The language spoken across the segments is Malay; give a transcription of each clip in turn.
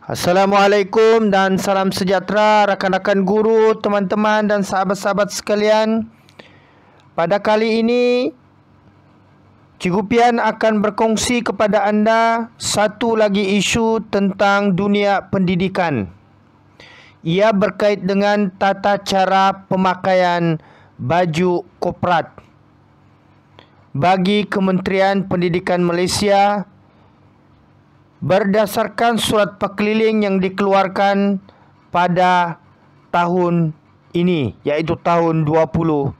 Assalamualaikum dan salam sejahtera rakan-rakan guru, teman-teman dan sahabat-sahabat sekalian. Pada kali ini, Cikgu Pian akan berkongsi kepada anda satu lagi isu tentang dunia pendidikan. Ia berkait dengan tata cara pemakaian baju koprat bagi Kementerian Pendidikan Malaysia berdasarkan surat pekeliling yang dikeluarkan pada tahun ini yaitu tahun 2020.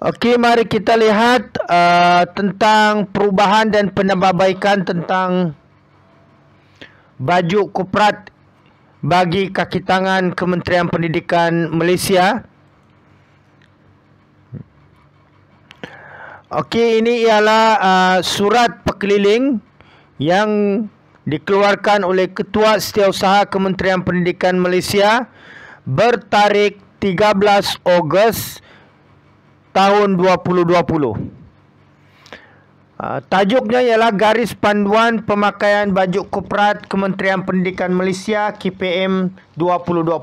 Okey mari kita lihat uh, tentang perubahan dan penambahbaikan tentang baju kuprat bagi kaki tangan Kementerian Pendidikan Malaysia. Okey, ini ialah uh, surat pekeliling yang dikeluarkan oleh Ketua Setiausaha Kementerian Pendidikan Malaysia bertarik 13 Ogos tahun 2020. Uh, tajuknya ialah Garis Panduan Pemakaian Baju Koperat Kementerian Pendidikan Malaysia KPM 2020.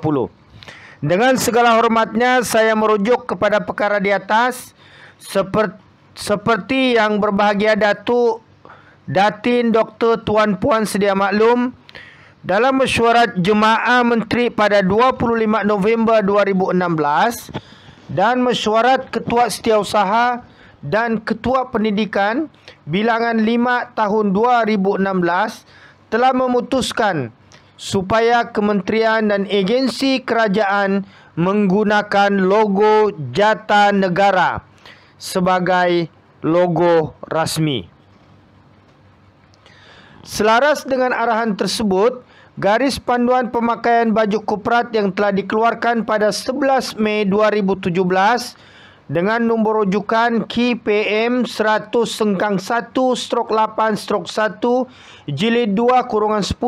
Dengan segala hormatnya saya merujuk kepada perkara di atas seperti seperti yang berbahagia Datuk Datin Dr. Tuan Puan sedia maklum dalam mesyuarat Jemaah Menteri pada 25 November 2016 dan mesyuarat Ketua Setiausaha dan Ketua Pendidikan bilangan 5 tahun 2016 telah memutuskan supaya kementerian dan agensi kerajaan menggunakan logo jata negara sebagai logo rasmi. Selaras dengan arahan tersebut, garis panduan pemakaian baju kuprat yang telah dikeluarkan pada 11 Mei 2017 dengan nombor rujukan KPM 100 sengkang 1 strok 8 strok 1 jilid 2 kurungan 10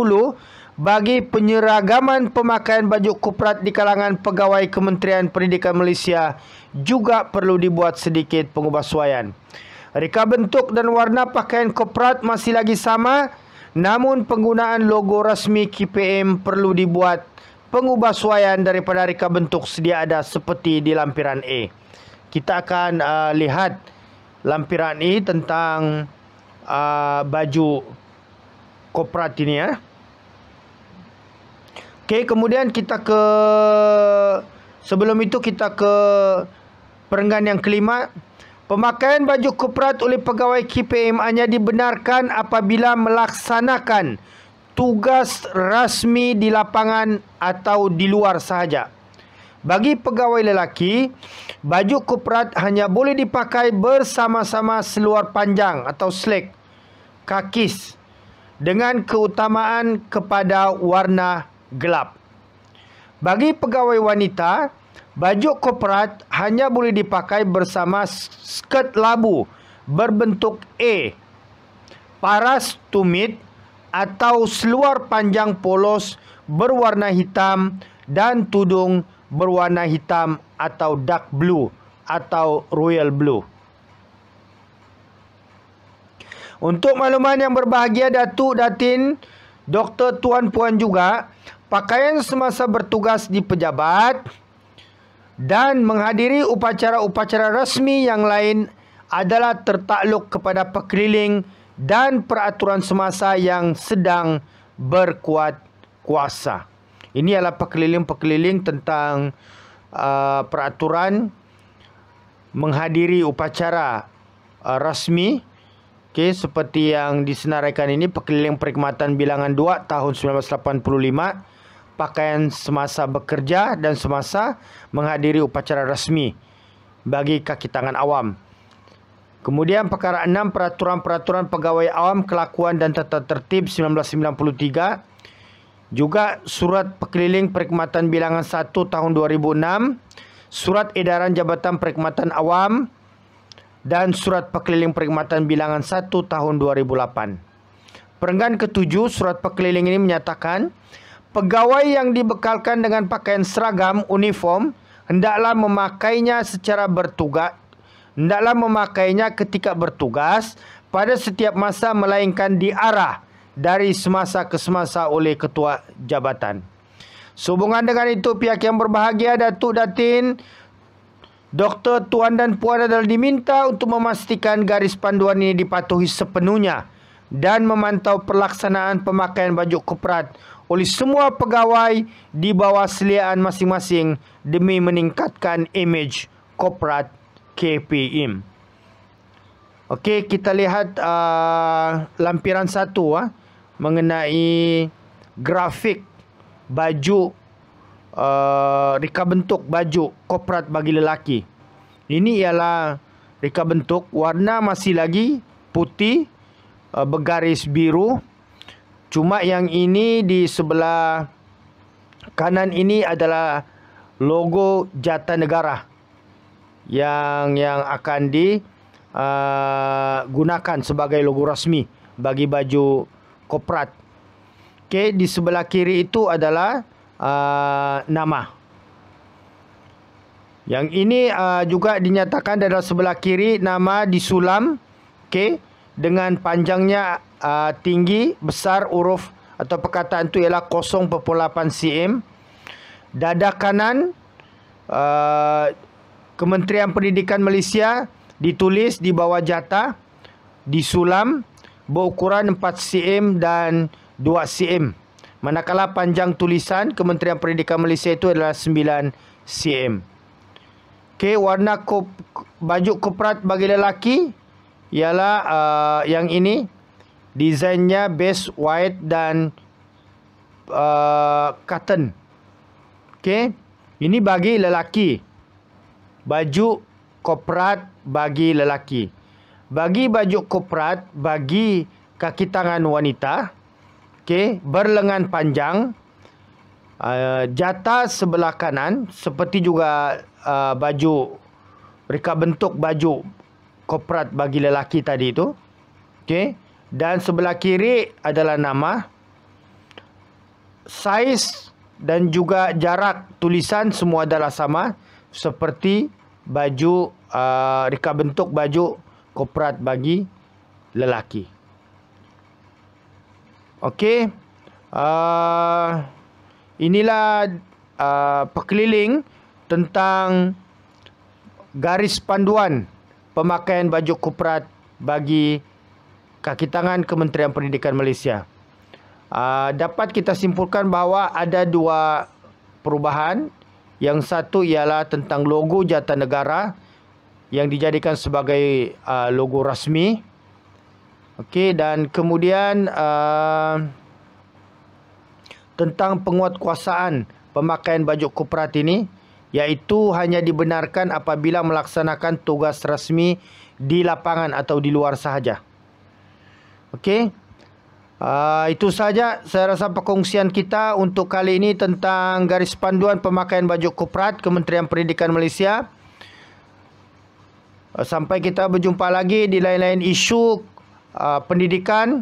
bagi penyeragaman pemakaian baju kuprat di kalangan pegawai Kementerian Pendidikan Malaysia juga perlu dibuat sedikit pengubahsuaian. Reka bentuk dan warna pakaian kuprat masih lagi sama, namun penggunaan logo rasmi KPM perlu dibuat pengubahsuaian daripada reka bentuk sedia ada seperti di lampiran A. Kita akan uh, lihat lampiran ini tentang uh, baju koperat ini ya. Eh. Okay, kemudian kita ke sebelum itu kita ke perenggan yang kelima. Pemakaian baju kuprat oleh pegawai KPM hanya dibenarkan apabila melaksanakan tugas rasmi di lapangan atau di luar sahaja. Bagi pegawai lelaki, baju kuprat hanya boleh dipakai bersama-sama seluar panjang atau slack kakis dengan keutamaan kepada warna gelap. Bagi pegawai wanita, baju korporat hanya boleh dipakai bersama skirt labu berbentuk A, paras tumit atau seluar panjang polos berwarna hitam dan tudung berwarna hitam atau dark blue atau royal blue. Untuk makluman yang berbahagia Datuk Datin, doktor tuan puan juga pakaian semasa bertugas di pejabat dan menghadiri upacara-upacara rasmi yang lain adalah tertakluk kepada pekeliling dan peraturan semasa yang sedang berkuat kuasa. Ini adalah pekeliling-pekeliling tentang uh, peraturan menghadiri upacara uh, rasmi. Okey, seperti yang disenaraikan ini pekeliling Perkhidmatan Bilangan 2 tahun 1985 Pakaian semasa bekerja dan semasa menghadiri upacara rasmi Bagi kaki tangan awam Kemudian perkara 6 Peraturan-peraturan pegawai awam Kelakuan dan tata tertib 1993 juga surat pekeliling perkhidmatan bilangan 1 tahun 2006, surat edaran Jabatan Perkhidmatan Awam dan surat pekeliling perkhidmatan bilangan 1 tahun 2008. Perenggan ketujuh surat pekeliling ini menyatakan pegawai yang dibekalkan dengan pakaian seragam uniform hendaklah memakainya secara bertugas hendaklah memakainya ketika bertugas pada setiap masa melainkan diarah dari semasa ke semasa oleh ketua jabatan. Sehubungan dengan itu pihak yang berbahagia Datuk Datin Doktor Tuan dan Puan adalah diminta untuk memastikan garis panduan ini dipatuhi sepenuhnya dan memantau pelaksanaan pemakaian baju koperat oleh semua pegawai di bawah seliaan masing-masing demi meningkatkan imej koperat KPM. Okey, kita lihat uh, lampiran satu uh, mengenai grafik baju Uh, reka bentuk baju koprat bagi lelaki. Ini ialah reka bentuk warna masih lagi putih uh, bergaris biru. Cuma yang ini di sebelah kanan ini adalah logo jata negara yang yang akan di uh, gunakan sebagai logo rasmi bagi baju koprat. Okey, di sebelah kiri itu adalah Uh, nama. Yang ini uh, juga dinyatakan dari sebelah kiri nama disulam okay? dengan panjangnya uh, tinggi besar huruf atau perkataan itu ialah 0.8 cm. Dada kanan uh, Kementerian Pendidikan Malaysia ditulis di bawah jata disulam berukuran 4 cm dan 2 cm. Manakala panjang tulisan Kementerian Pendidikan Malaysia itu adalah 9 cm. Okey, warna kop, baju koperat bagi lelaki ialah uh, yang ini. Desainnya base white dan uh, cotton. Okey, ini bagi lelaki. Baju koperat bagi lelaki. Bagi baju koperat bagi kaki tangan wanita. Okey, berlengan panjang. Uh, ah, jatah sebelah kanan seperti juga uh, baju reka bentuk baju koperat bagi lelaki tadi itu. Okey. Dan sebelah kiri adalah nama. Saiz dan juga jarak tulisan semua adalah sama seperti baju uh, ah, reka bentuk baju koperat bagi lelaki. Okey. Uh, inilah uh, perkeliling tentang garis panduan pemakaian baju kuprat bagi kaki tangan Kementerian Pendidikan Malaysia. Uh, dapat kita simpulkan bahawa ada dua perubahan. Yang satu ialah tentang logo jata negara yang dijadikan sebagai uh, logo rasmi. Okey dan kemudian uh, tentang penguatkuasaan pemakaian baju koperat ini iaitu hanya dibenarkan apabila melaksanakan tugas rasmi di lapangan atau di luar sahaja. Okey. Uh, itu sahaja saya rasa perkongsian kita untuk kali ini tentang garis panduan pemakaian baju koperat Kementerian Pendidikan Malaysia. Uh, sampai kita berjumpa lagi di lain-lain isu Ah, pendidikan.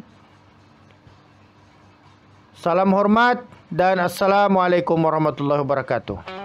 Salam hormat dan Assalamualaikum warahmatullahi wabarakatuh.